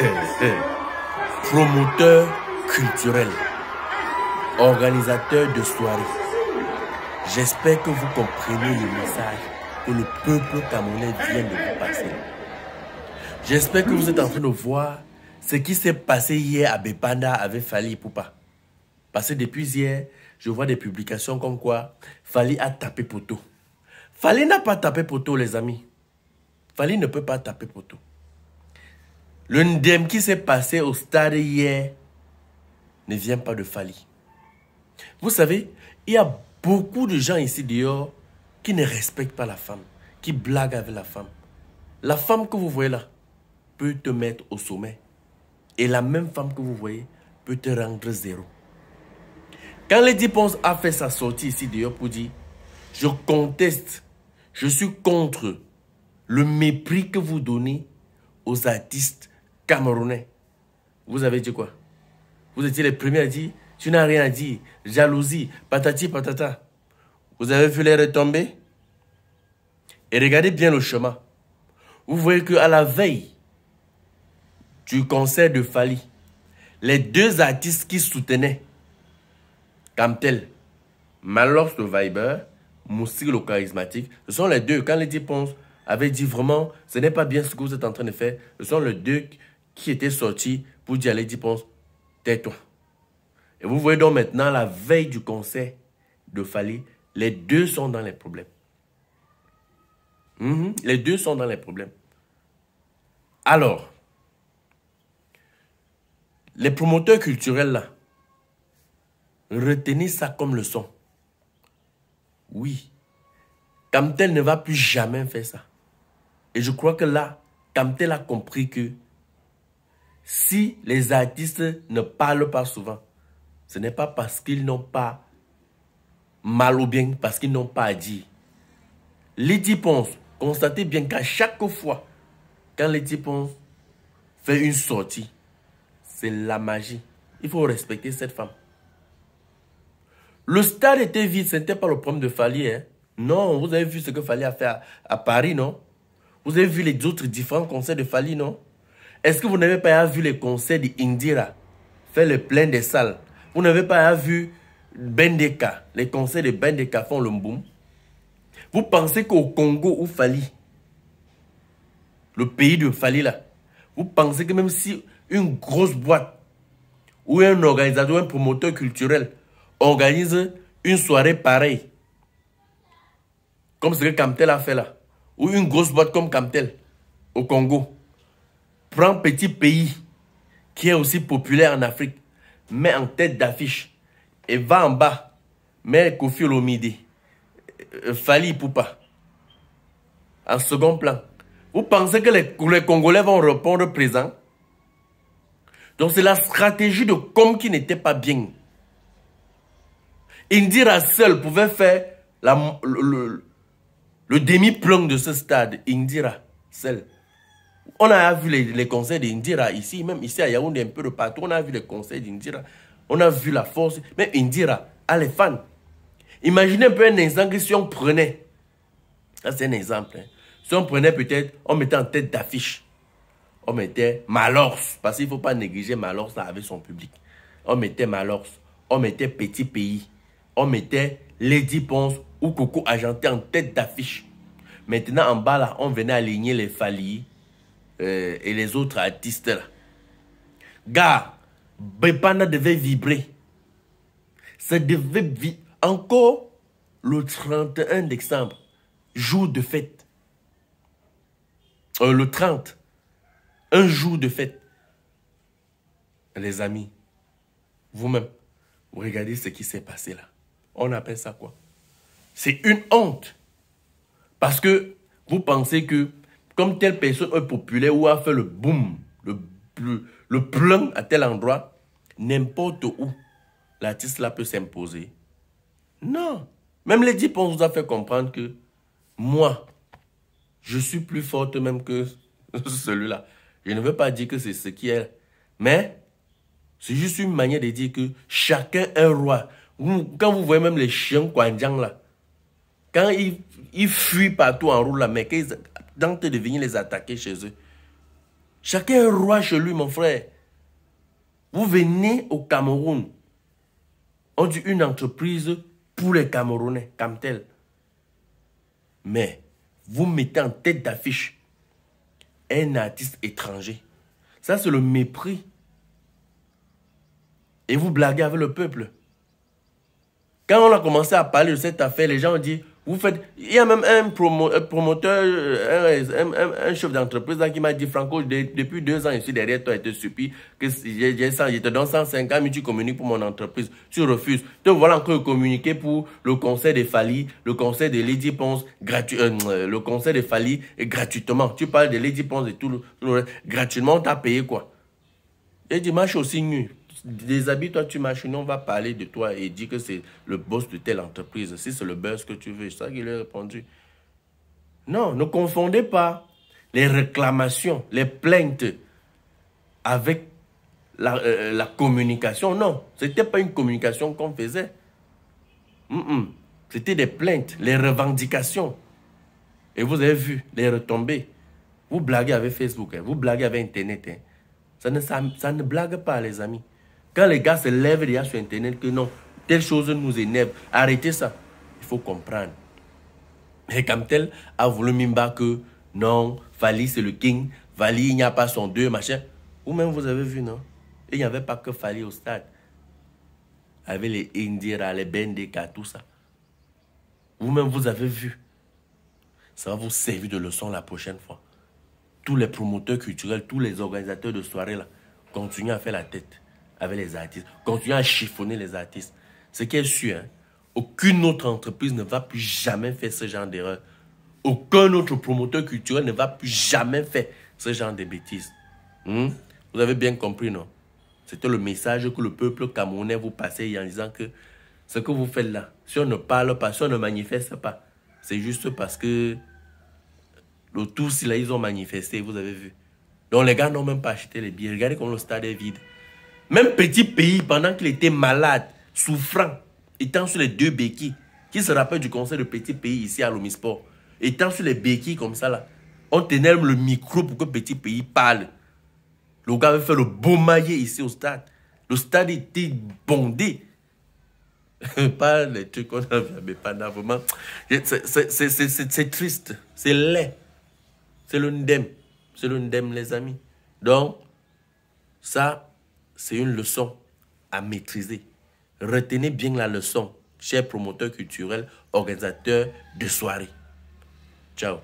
Eh, eh. Promoteur culturel. Organisateur de soirées. J'espère que vous comprenez le message que le peuple camerounais vient de vous passer. J'espère que vous êtes en train de voir ce qui s'est passé hier à Bépanda avec Fali Poupa. Parce que depuis hier, je vois des publications comme quoi Fali a tapé poteau. Fali n'a pas tapé poteau, les amis. Fali ne peut pas taper poteau. Le NDEM qui s'est passé au stade hier ne vient pas de Fali. Vous savez, il y a beaucoup de gens ici dehors qui ne respectent pas la femme, qui blaguent avec la femme. La femme que vous voyez là peut te mettre au sommet. Et la même femme que vous voyez peut te rendre zéro. Quand Lady Ponce a fait sa sortie ici dehors pour dire « Je conteste, je suis contre le mépris que vous donnez aux artistes Camerounais, vous avez dit quoi Vous étiez les premiers à dire, tu n'as rien à dire. jalousie, patati patata. Vous avez vu les retomber Et regardez bien le chemin. Vous voyez qu'à la veille du concert de Fali, les deux artistes qui soutenaient Camtel, Malox le Viber, Moussi le charismatique, ce sont les deux, quand les dix avaient dit vraiment, ce n'est pas bien ce que vous êtes en train de faire, ce sont les deux qui était sorti pour dire à Lady tais-toi. Et vous voyez donc maintenant, la veille du conseil de Fali, les deux sont dans les problèmes. Mhm. Les deux sont dans les problèmes. Alors, les promoteurs culturels là, retenez ça comme leçon. Oui, Kamtel ne va plus jamais faire ça. Et je crois que là, Kamtel a compris que si les artistes ne parlent pas souvent, ce n'est pas parce qu'ils n'ont pas mal ou bien parce qu'ils n'ont pas à dire. Lady Ponce, constatez bien qu'à chaque fois, quand Lady Ponce fait une sortie, c'est la magie. Il faut respecter cette femme. Le stade était vide, ce n'était pas le problème de Fali. Hein. Non, vous avez vu ce que Fali a fait à, à Paris, non Vous avez vu les autres différents concerts de Fali, non est-ce que vous n'avez pas vu les concerts d'Indira faire le plein des salles Vous n'avez pas vu Bendeka, les concerts de Bendeka font le boom Vous pensez qu'au Congo ou Fali, le pays de Fali là, vous pensez que même si une grosse boîte ou un organisateur, un promoteur culturel organise une soirée pareille, comme ce que Camtel a fait là, ou une grosse boîte comme Camtel au Congo, Prends petit pays qui est aussi populaire en Afrique, met en tête d'affiche et va en bas. Mets Kofi Olomide, euh, Fali Poupa en second plan. Vous pensez que les, Congolais vont répondre présent Donc c'est la stratégie de com qui n'était pas bien. Indira seul pouvait faire le, demi-plomb de ce stade. Indira seul. On a vu les, conseils d'Indira ici, même ici à Yaoundé, un peu de partout. On a vu les conseils d'Indira. On a vu la force. Mais Indira a les fans. Imaginez un peu un exemple que si on prenait, ça c'est un exemple, hein. si on prenait peut-être, on mettait en tête d'affiche, on mettait Malors, parce qu'il ne faut pas négliger Malors avec son public. On mettait Malors, on mettait Petit Pays, on mettait Lady Ponce ou Coco Agenté en tête d'affiche. Maintenant en bas là, on venait aligner les Fali, euh, et les autres artistes là. Gars, Bepana devait vibrer. Ça devait vibrer. Encore le 31 décembre, jour de fête. Euh, le 30, un jour de fête. Les amis, vous-même, vous regardez ce qui s'est passé là. On appelle ça quoi C'est une honte. Parce que vous pensez que comme telle personne est populaire ou a fait le boom, le, le, le plein à tel endroit, n'importe où, l'artiste là peut s'imposer. Non. Même les dix on vous a fait comprendre que moi, je suis plus forte même que celui-là. Je ne veux pas dire que c'est ce qui est. Mais c'est juste une manière de dire que chacun est roi. Quand vous voyez même les chiens Kwanjang là, quand ils, fuient partout en roule la qu'ils tentent de venir les attaquer chez eux. Chacun est roi chez lui, mon frère. Vous venez au Cameroun. On dit une entreprise pour les Camerounais, comme tel. Mais vous mettez en tête d'affiche un artiste étranger. Ça, c'est le mépris. Et vous blaguez avec le peuple. Quand on a commencé à parler de cette affaire, les gens ont dit faites, il y a même un, promoteur, un, chef d'entreprise qui m'a dit, Franco, depuis deux ans, je suis derrière toi et te supplie que je te donne 150 mais tu communiques pour mon entreprise. Tu refuses. Donc voilà encore communiquer pour le conseil des Fali, le conseil des Lady Ponce, euh, le conseil des Fali gratuitement. Tu parles de Lady Ponce et tout le, reste. Gratuitement, t'as payé quoi? Et dit, suis aussi nu déshabille toi, tu marches, on va parler de toi et dire que c'est le boss de telle entreprise, si c'est le boss que tu veux. C'est ça qu'il a répondu. Non, ne confondez pas les réclamations, les plaintes avec la, euh, euh, communication. Non, c'était pas une communication qu'on faisait. Mm, mm. C'était des plaintes, les revendications. Et vous avez vu les retombées. Vous blaguez avec Facebook, hein. vous blaguez avec Internet. Hein. Ça, ne, ça ne blague pas, les amis. Quand les gars se lèvent déjà sur Internet que non, telle chose nous énerve, arrêtez ça. Il faut comprendre. comme tel a voulu Mimba que non, Fali c'est le king, Fali il n'y a pas son deux, machin. vous même vous avez vu, non Il n'y avait pas que Fali au stade. Avec les Indira, les Bendeka, tout ça. vous même vous avez vu. Ça va vous servir de leçon la prochaine fois. Tous les promoteurs culturels, tous les organisateurs de soirées là, continuent à faire la tête avec les artistes, continuer à chiffonner les artistes. Ce qui est sûr, aucune autre entreprise ne va plus jamais faire ce genre d'erreur. Aucun autre promoteur culturel ne va plus jamais faire ce genre de bêtises. Hmm? Vous avez bien compris, non C'était le message que le peuple camerounais vous passait en disant que ce que vous faites là, si on ne parle pas, si on ne manifeste pas, c'est juste parce que le tout là, ils ont manifesté, vous avez vu. Donc les gars n'ont même pas acheté les billets. Regardez comme le stade est vide. Même petit pays, pendant qu'il était malade, souffrant, étant sur les deux béquilles, qui se rappelle du conseil de petit pays ici à l'Omisport, étant sur les béquilles comme ça là, on tenait le micro pour que petit pays parle. Le gars avait fait le beau maillet ici au stade. Le stade était bondé. pas les trucs qu'on avait pas vraiment. C'est triste, c'est laid. C'est le ndem. C'est le ndem, les amis. Donc, ça, c'est une leçon à maîtriser. Retenez bien la leçon, chers promoteurs culturels, organisateurs de soirées. Ciao.